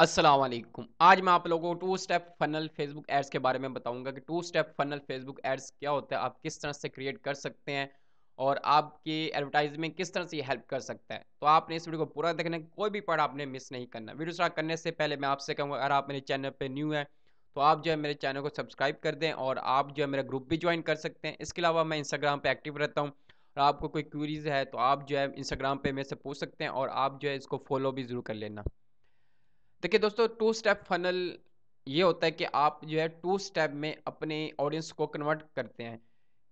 असलम आज मैं आप लोगों को two step funnel Facebook ads के बारे में बताऊंगा कि two step funnel Facebook ads क्या होता है आप किस तरह से क्रिएट कर सकते हैं और आपकी एडवर्टाइजमेंट किस तरह से ये हेल्प कर सकता है तो आपने इस वीडियो को पूरा देखना कोई भी पार्ट आपने मिस नहीं करना वीडियो स्टार्ट करने से पहले मैं आपसे कहूँगा अगर आप मेरे चैनल पर न्यू हैं तो आप जो है मेरे चैनल को सब्सक्राइब कर दें और आप जो है मेरा ग्रुप भी ज्वाइन कर सकते हैं इसके अलावा मैं इंस्टाग्राम पर एक्टिव रहता हूँ और आपको कोई क्यूरीज है तो आप जो है इंस्टाग्राम पर मेरे से पूछ सकते हैं और आप जो है इसको फॉलो भी ज़रूर कर लेना देखिए दोस्तों टू स्टेप फनल ये होता है कि आप जो है टू स्टेप में अपने ऑडियंस को कन्वर्ट करते हैं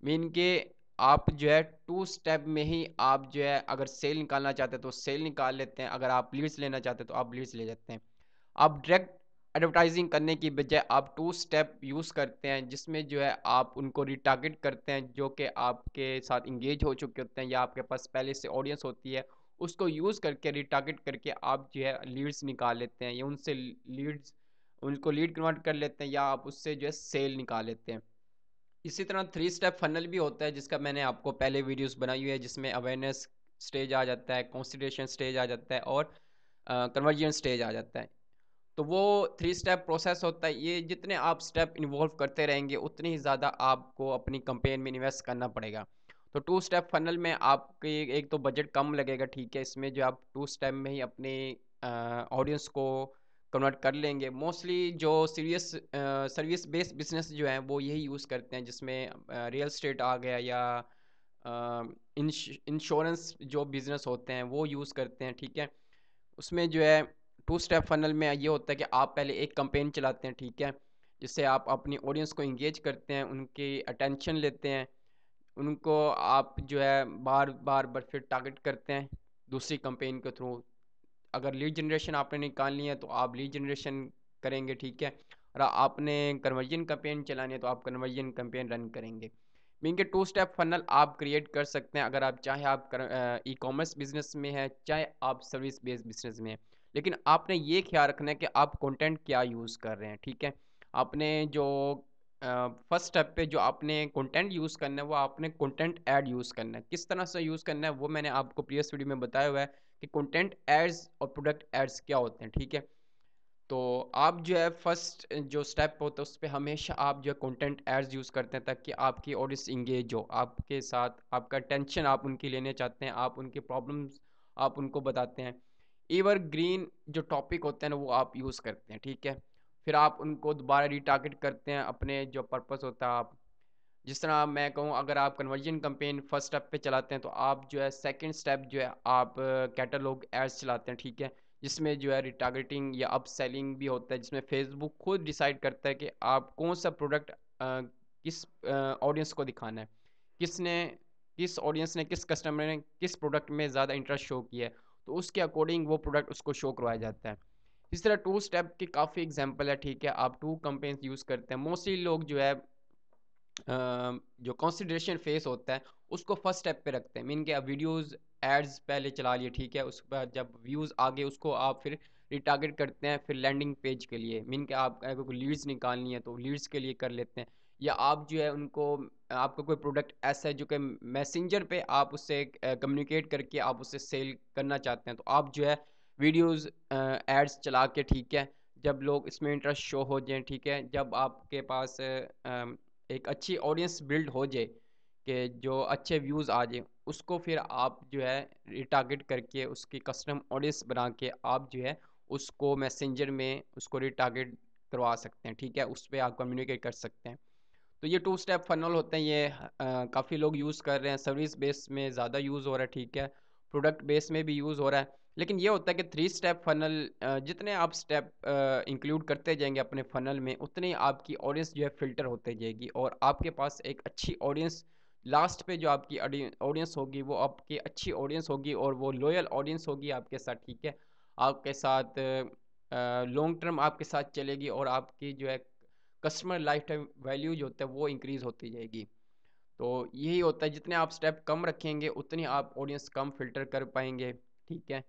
मीन के आप जो है टू स्टेप में ही आप जो है अगर सेल निकालना चाहते हैं तो सेल निकाल लेते हैं अगर आप लीड्स लेना चाहते हैं तो आप लीड्स ले जाते हैं आप डायरेक्ट एडवर्टाइजिंग करने की बजाय आप टू स्टेप यूज़ करते हैं जिसमें जो है आप उनको रिटारगेट करते हैं जो कि आपके साथ इंगेज हो चुके होते हैं या आपके पास पहले से ऑडियंस होती है उसको यूज़ करके रिटारगेट करके आप जो है लीड्स निकाल लेते हैं या उनसे लीड्स उनको लीड कन्वर्ट कर लेते हैं या आप उससे जो है सेल निकाल लेते हैं इसी तरह थ्री स्टेप फनल भी होता है जिसका मैंने आपको पहले वीडियोस बनाई हुई है जिसमें अवेयरनेस स्टेज आ जाता है कॉन्सिडेशन स्टेज आ जाता है और कन्वर्जन uh, स्टेज आ जाता है तो वो थ्री स्टेप प्रोसेस होता है ये जितने आप स्टेप इन्वॉल्व करते रहेंगे उतने ही ज़्यादा आपको अपनी कंपेन में इन्वेस्ट करना पड़ेगा तो टू स्टेप फनल में आपके एक तो बजट कम लगेगा ठीक है इसमें जो आप टू स्टेप में ही अपने ऑडियंस को कन्वर्ट कर लेंगे मोस्टली जो सीरियस सर्विस बेस्ड बिजनेस जो है वो यही यूज़ करते हैं जिसमें रियल स्टेट आ गया या इंश्योरेंस जो बिज़नेस होते हैं वो यूज़ करते हैं ठीक है उसमें जो है टू स्टेप फनल में ये होता है कि आप पहले एक कंपेन चलाते हैं ठीक है जिससे आप अपनी ऑडियंस को इंगेज करते हैं उनकी अटेंशन लेते हैं उनको आप जो है बार बार बार फिर टारगेट करते हैं दूसरी कंपेन के थ्रू अगर लीड जनरेशन आपने निकालनी है तो आप लीड जनरेशन करेंगे ठीक है और आपने कन्वर्जन कंपेन चलानी है तो आप कन्वर्जन कंपेन रन करेंगे मीन के टू स्टेप फनल आप क्रिएट कर सकते हैं अगर आप चाहे आप ई कॉमर्स बिजनेस में है चाहे आप सर्विस बेस्ड बिजनेस में है लेकिन आपने ये ख्याल रखना है कि आप कंटेंट क्या यूज़ कर रहे हैं ठीक है आपने जो फर्स्ट स्टेप पे जो आपने कंटेंट यूज़ करना है वो आपने कंटेंट ऐड यूज़ करना है किस तरह से यूज़ करना है वो मैंने आपको प्रीवियस वीडियो में बताया हुआ है कि कंटेंट एड्स और प्रोडक्ट एड्स क्या होते हैं ठीक है तो आप जो है फर्स्ट जो स्टेप होता है उस पर हमेशा आप जो है कंटेंट एड्स यूज़ करते हैं ताकि आपकी ऑडियंस इंगेज हो आपके साथ आपका टेंशन आप उनकी लेने चाहते हैं आप उनकी प्रॉब्लम्स आप उनको बताते हैं एवर ग्रीन जो टॉपिक होते हैं ना वो आप यूज़ करते हैं ठीक है फिर आप उनको दोबारा रिटारगेट करते हैं अपने जो पर्पस होता है आप जिस तरह मैं कहूँ अगर आप कन्वर्जन कंपेन फर्स्ट स्टेप पे चलाते हैं तो आप जो है सेकंड स्टेप जो है आप कैटलॉग एड्स चलाते हैं ठीक है जिसमें जो है रिटारगेटिंग या अप सेलिंग भी होता है जिसमें फेसबुक खुद डिसाइड करता है कि आप कौन सा प्रोडक्ट किस ऑडियंस को दिखाना है किसने किस ऑडियंस ने किस कस्टमर ने किस प्रोडक्ट में ज़्यादा इंटरेस्ट शो किया है तो उसके अकॉर्डिंग वो प्रोडक्ट उसको शो करवाया जाता है इस तरह टू स्टेप के काफ़ी एग्जाम्पल है ठीक है आप टू कंपेन्स यूज़ करते हैं मोस्टली लोग जो है जो कॉन्सिड्रेशन फेस होता है उसको फर्स्ट स्टेप पे रखते हैं मीन के आप वीडियोज़ एड्स पहले चला लिए ठीक है उस पर जब व्यूज़ आगे उसको आप फिर रिटारगेट करते हैं फिर लैंडिंग पेज के लिए मीन के आप अगर कोई लीड्स निकालनी है तो लीड्स के लिए कर लेते हैं या आप जो है उनको आपका कोई प्रोडक्ट ऐसा है जो कि मैसेंजर पे आप उससे कम्युनिकेट करके आप उससे सेल करना चाहते हैं तो आप जो है वीडियोस एड्स चला के ठीक है जब लोग इसमें इंटरेस्ट शो हो जाए ठीक है जब आपके पास एक अच्छी ऑडियंस बिल्ड हो जाए कि जो अच्छे व्यूज़ आ जाए उसको फिर आप जो है रिटारगेट करके उसकी कस्टम ऑडियंस बना के आप जो है उसको मैसेंजर में उसको रिटारगेट करवा सकते हैं ठीक है उस पर आप कम्युनिकेट कर सकते हैं तो ये टू स्टेप फनल होते हैं ये काफ़ी लोग यूज़ कर रहे हैं सर्विस बेस में ज़्यादा यूज़ हो रहा है ठीक है प्रोडक्ट बेस में भी यूज़ हो रहा है लेकिन ये होता है कि थ्री स्टेप फनल जितने आप स्टेप इंक्लूड करते जाएंगे अपने फनल में उतनी आपकी ऑडियंस जो है फिल्टर होते जाएगी और आपके पास एक अच्छी ऑडियंस लास्ट पे जो आपकी ऑडियंस होगी वो आपकी अच्छी ऑडियंस होगी और वो लॉयल ऑडियंस होगी आपके साथ ठीक है आपके साथ लॉन्ग टर्म आपके साथ चलेगी और आपकी जो है कस्टमर लाइफ टाइम वैल्यू जो होता है वो इंक्रीज़ होती जाएगी तो यही होता है जितने आप स्टेप कम रखेंगे उतनी आप ऑडियंस कम फिल्टर कर पाएंगे ठीक है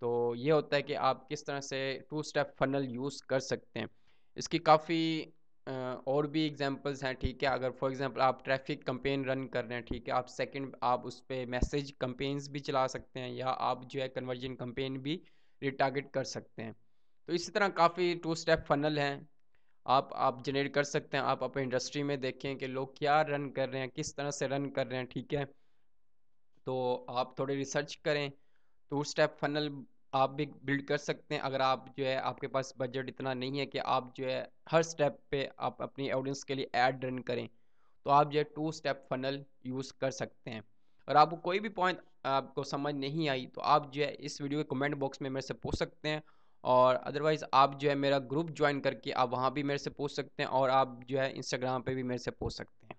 तो ये होता है कि आप किस तरह से टू स्टेप फनल यूज़ कर सकते हैं इसकी काफ़ी और भी एग्जांपल्स हैं ठीक है अगर फॉर एग्जांपल आप ट्रैफिक कंपेन रन कर रहे हैं ठीक है आप सेकंड आप उस पर मैसेज कंपेन्स भी चला सकते हैं या आप जो है कन्वर्जन कंपेन भी रिटारगेट कर सकते हैं तो इसी तरह काफ़ी टू स्टेप फनल हैं आप आप जनरेट कर सकते हैं आप अपने इंडस्ट्री में देखें कि लोग क्या रन कर रहे हैं किस तरह से रन कर रहे हैं ठीक है तो आप थोड़ी रिसर्च करें टू स्टेप फनल आप भी बिल्ड कर सकते हैं अगर आप जो है आपके पास बजट इतना नहीं है कि आप जो है हर स्टेप पे आप अपनी ऑडियंस के लिए ऐड रन करें तो आप जो है टू स्टेप फनल यूज़ कर सकते हैं और आपको कोई भी पॉइंट आपको समझ नहीं आई तो आप जो है इस वीडियो के कमेंट बॉक्स में मेरे से पूछ सकते हैं और अदरवाइज़ आप जो है मेरा ग्रुप ज्वाइन करके आप वहाँ भी मेरे से पूछ सकते हैं और आप जो है इंस्टाग्राम पर भी मेरे से पूछ सकते हैं